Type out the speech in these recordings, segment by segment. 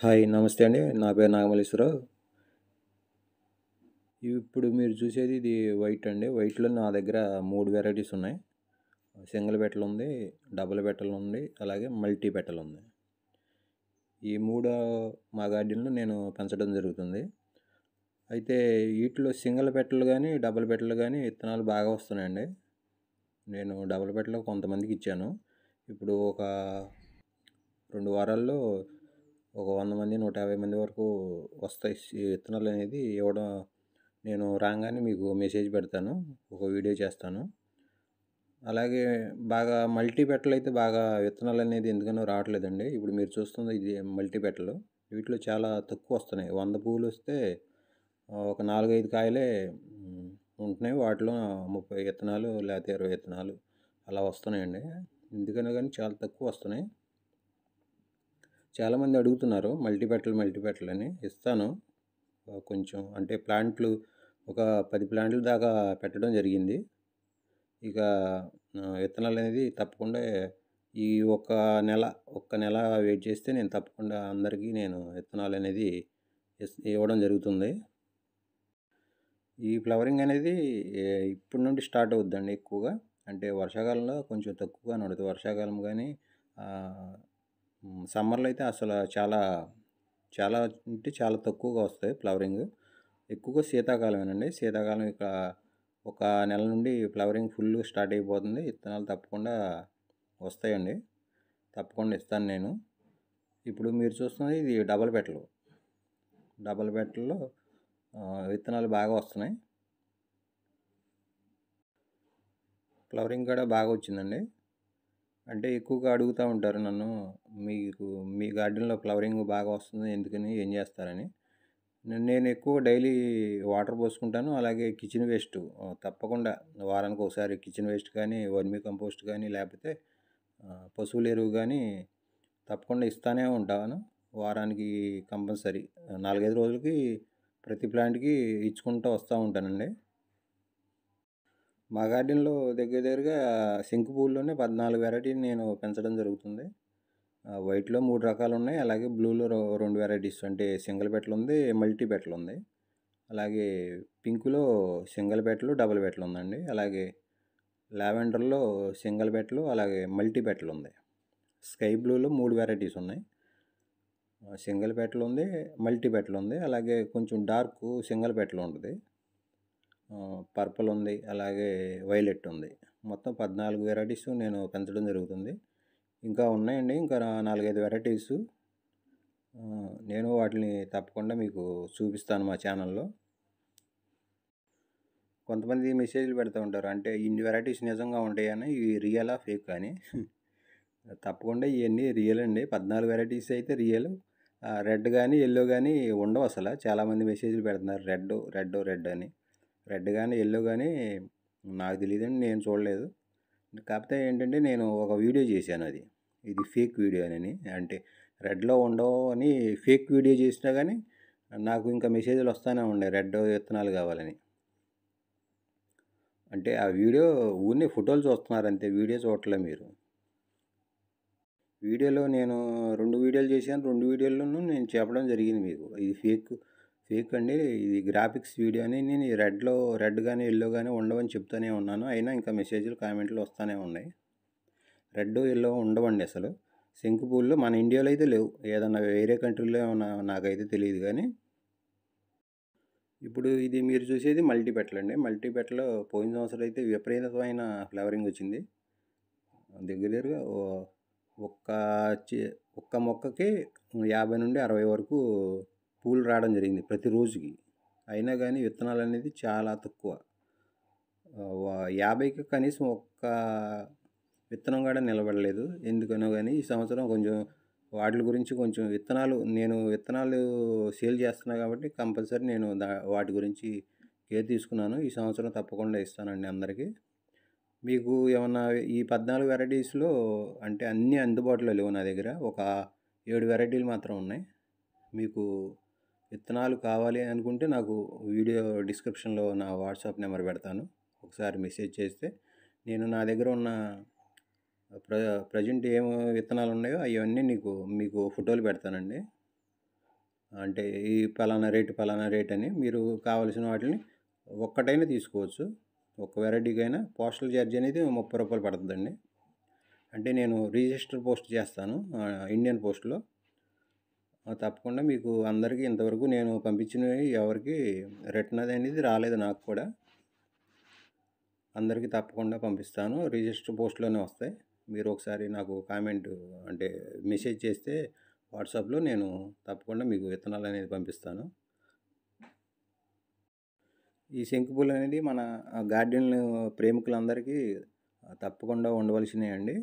hi నమస్తే అండి నా పేరు నాగమల్లేశ్వరరావు ఇప్పుడు మీరు చూసేది ఇది వైట్ అండి వైట్లో నా దగ్గర మూడు వెరైటీస్ ఉన్నాయి సింగిల్ బెట్టలు ఉంది డబుల్ బెట్టలు ఉంది అలాగే మల్టీ బెట్టలు ఉంది ఈ మూడు మా గార్డెన్లో నేను పెంచడం జరుగుతుంది అయితే వీటిలో సింగిల్ బెట్టలు కానీ డబుల్ బెట్టలు కానీ విత్తనాలు బాగా వస్తున్నాయండి నేను డబుల్ బెట్టలు కొంతమందికి ఇచ్చాను ఇప్పుడు ఒక రెండు వారాల్లో ఒక వంద మంది నూట యాభై మంది వరకు వస్తాయి విత్తనాలు అనేది ఇవ్వడం నేను రాగానే మీకు మెసేజ్ పెడతాను ఒక వీడియో చేస్తాను అలాగే బాగా మల్టీ బెట్టలు అయితే బాగా విత్తనాలు అనేది ఎందుకనో రావట్లేదండి ఇప్పుడు మీరు చూస్తుంది ఇది మల్టీ బెట్టలు వీటిలో చాలా తక్కువ వస్తున్నాయి వంద పువ్వులు వస్తే ఒక నాలుగైదు కాయలే ఉంటున్నాయి వాటిలో ముప్పై విత్తనాలు లేకపోతే ఇరవై విత్తనాలు అలా వస్తున్నాయండి ఎందుకనో కానీ చాలా తక్కువ వస్తున్నాయి చాలామంది అడుగుతున్నారు మల్టీపెటల్ మల్టీపెటల్ అని ఇస్తాను కొంచెం అంటే ప్లాంట్లు ఒక పది ప్లాంట్ల దాకా పెట్టడం జరిగింది ఇక విత్తనాలు అనేది తప్పకుండా ఈ ఒక నెల ఒక్క నెల వెయిట్ చేస్తే నేను తప్పకుండా అందరికీ నేను విత్తనాలు అనేది ఇవ్వడం జరుగుతుంది ఈ ఫ్లవరింగ్ అనేది ఇప్పటి నుండి స్టార్ట్ అవుద్దండి ఎక్కువగా అంటే వర్షాకాలంలో కొంచెం తక్కువగా నడుతుంది వర్షాకాలం కానీ సమ్మర్లో అయితే అసలు చాలా చాలా అంటే చాలా తక్కువగా వస్తాయి ఫ్లవరింగ్ ఎక్కువగా శీతాకాలమేనండి శీతాకాలం ఇక ఒక నెల నుండి ఫ్లవరింగ్ ఫుల్ స్టార్ట్ అయిపోతుంది విత్తనాలు తప్పకుండా వస్తాయండి తప్పకుండా ఇస్తాను నేను ఇప్పుడు మీరు చూస్తున్నది ఇది డబల్ బెట్టలు డబల్ బెట్టల్లో విత్తనాలు బాగా వస్తున్నాయి ఫ్లవరింగ్ కూడా బాగా వచ్చిందండి అంటే ఎక్కువగా అడుగుతూ ఉంటారు నన్ను మీకు మీ గార్డెన్లో ఫ్లవరింగ్ బాగా వస్తుంది ఎందుకని ఏం చేస్తారని నేను ఎక్కువ డైలీ వాటర్ పోసుకుంటాను అలాగే కిచెన్ వేస్ట్ తప్పకుండా వారానికి ఒకసారి కిచెన్ వేస్ట్ కానీ వర్మీ కంపోస్ట్ కానీ లేకపోతే పశువుల ఎరువు కానీ తప్పకుండా ఇస్తానే ఉంటాను వారానికి కంపల్సరీ నాలుగైదు రోజులకి ప్రతి ప్లాంట్కి ఇచ్చుకుంటూ వస్తూ ఉంటానండి మా గార్డెన్లో దగ్గర దగ్గరగా శంకు పూల్లోనే పద్నాలుగు వెరైటీ నేను పెంచడం జరుగుతుంది వైట్లో మూడు రకాలు ఉన్నాయి అలాగే బ్లూలో రెండు వెరైటీస్ అంటే సింగిల్ బెట్లు ఉంది మల్టీ బెట్లు ఉంది అలాగే పింకులో సింగిల్ బెట్లు డబుల్ బెటలు ఉందండి అలాగే లావెండర్లో సింగిల్ బెట్టలు అలాగే మల్టీ బెటలు ఉంది స్కై బ్లూలో మూడు వెరైటీస్ ఉన్నాయి సింగిల్ బెట్టలు ఉంది మల్టీ బెట్టలు ఉంది అలాగే కొంచెం డార్క్ సింగిల్ బెట్టలు ఉంటుంది పర్పుల్ ఉంది అలాగే వైలెట్ ఉంది మొత్తం పద్నాలుగు వెరైటీస్ నేను పెంచడం జరుగుతుంది ఇంకా ఉన్నాయండి ఇంకా నాలుగైదు వెరైటీస్ నేను వాటిని తప్పకుండా మీకు చూపిస్తాను మా ఛానల్లో కొంతమంది మెసేజ్లు పెడుతూ ఉంటారు అంటే ఇన్ని వెరైటీస్ నిజంగా ఉంటాయని ఇవి రియలా ఫేక్ అని తప్పకుండా ఇవన్నీ రియల్ అండి పద్నాలుగు వెరైటీస్ అయితే రియల్ రెడ్ కానీ ఎల్లో కానీ ఉండవు అసలు చాలామంది మెసేజ్లు పెడుతున్నారు రెడ్ రెడ్ రెడ్ అని రెడ్ కానీ ఎల్లో కానీ నాకు తెలియదండి నేను చూడలేదు కాకపోతే ఏంటంటే నేను ఒక వీడియో చేశాను అది ఇది ఫేక్ వీడియో అని అంటే రెడ్లో ఉండవు అని ఫేక్ వీడియో చేసినా కానీ నాకు ఇంకా మెసేజ్లు వస్తూనే ఉండే రెడ్ విత్తనాలు కావాలని అంటే ఆ వీడియో ఊరిని ఫోటోలు చూస్తున్నారు అంతే వీడియో చూడలే మీరు వీడియోలో నేను రెండు వీడియోలు చేశాను రెండు వీడియోల్లోనూ నేను చెప్పడం జరిగింది మీకు ఇది ఫేక్ ఫేక్ అండి ఇది గ్రాఫిక్స్ వీడియో అని నేను రెడ్లో రెడ్ కానీ ఎల్లో కానీ ఉండవని చెప్తూనే ఉన్నాను అయినా ఇంకా మెసేజ్లు కామెంట్లు వస్తూనే ఉన్నాయి రెడ్ ఎల్లో ఉండవండి అసలు శంకు పూలు మన ఇండియాలో అయితే లేవు ఏదన్నా వేరే కంట్రీలో ఏమన్నా నాకైతే తెలియదు కానీ ఇప్పుడు ఇది మీరు చూసేది మల్టీపెట్ల అండి మల్టీపెట్లో పోయిన సంవత్సరం అయితే విపరీతమైన ఫ్లవరింగ్ వచ్చింది దగ్గర దగ్గరగా ఒక్క ఒక్క మొక్కకి యాభై నుండి అరవై వరకు పూలు రావడం జరిగింది ప్రతిరోజుకి అయినా కానీ విత్తనాలు అనేది చాలా తక్కువ యాభైకి కనీసం ఒక్క విత్తనం కూడా నిలబడలేదు ఎందుకనో కానీ ఈ సంవత్సరం కొంచెం వాటి గురించి కొంచెం విత్తనాలు నేను విత్తనాలు సేల్ చేస్తున్నా కాబట్టి కంపల్సరీ నేను దా వాటి గురించి కేర్ తీసుకున్నాను ఈ సంవత్సరం తప్పకుండా ఇస్తానండి అందరికీ మీకు ఏమన్నా ఈ పద్నాలుగు వెరైటీస్లో అంటే అన్నీ అందుబాటులో లేవు నా దగ్గర ఒక ఏడు వెరైటీలు మాత్రం ఉన్నాయి మీకు విత్తనాలు కావాలి అనుకుంటే నాకు వీడియో డిస్క్రిప్షన్లో నా వాట్సాప్ నెంబర్ పెడతాను ఒకసారి మెసేజ్ చేస్తే నేను నా దగ్గర ఉన్న ప్ర ప్రజెంట్ ఏం విత్తనాలు ఉన్నాయో అవన్నీ నీకు మీకు ఫోటోలు పెడతానండి అంటే ఈ పలానా రేటు పలానా రేట్ అని మీరు కావలసిన వాటిని ఒక్కటైనా తీసుకోవచ్చు ఒక వెరైటీకైనా పోస్టల్ ఛార్జ్ అనేది ముప్పై రూపాయలు పడుతుందండి అంటే నేను రిజిస్టర్ పోస్ట్ చేస్తాను ఇండియన్ పోస్ట్లో తప్పకుండా మీకు అందరికీ ఇంతవరకు నేను పంపించినవి ఎవరికి రిటర్న్ అనేది రాలేదు నాకు కూడా అందరికీ తప్పకుండా పంపిస్తాను రిజిస్టర్ పోస్ట్లోనే వస్తాయి మీరు ఒకసారి నాకు కామెంట్ అంటే మెసేజ్ చేస్తే వాట్సాప్లో నేను తప్పకుండా మీకు విత్తనాలు అనేది పంపిస్తాను ఈ పూలు అనేది మన గార్డెన్ ప్రేమికులందరికీ తప్పకుండా ఉండవలసినవి అండి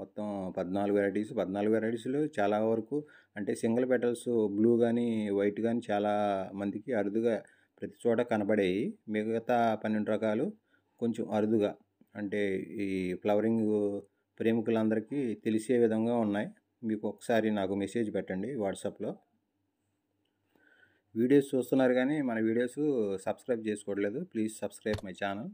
మొత్తం పద్నాలుగు వెరైటీస్ పద్నాలుగు వెరైటీస్లో చాలా వరకు అంటే సింగిల్ పెటల్స్ బ్లూ కానీ వైట్ కానీ చాలా మందికి అరుదుగా ప్రతి చోట కనబడేవి మిగతా పన్నెండు రకాలు కొంచెం అరుదుగా అంటే ఈ ఫ్లవరింగ్ ప్రేమికులందరికీ తెలిసే విధంగా ఉన్నాయి మీకు ఒకసారి నాకు మెసేజ్ పెట్టండి వాట్సాప్లో వీడియోస్ చూస్తున్నారు కానీ మన వీడియోస్ సబ్స్క్రైబ్ చేసుకోవట్లేదు ప్లీజ్ సబ్స్క్రైబ్ మై ఛానల్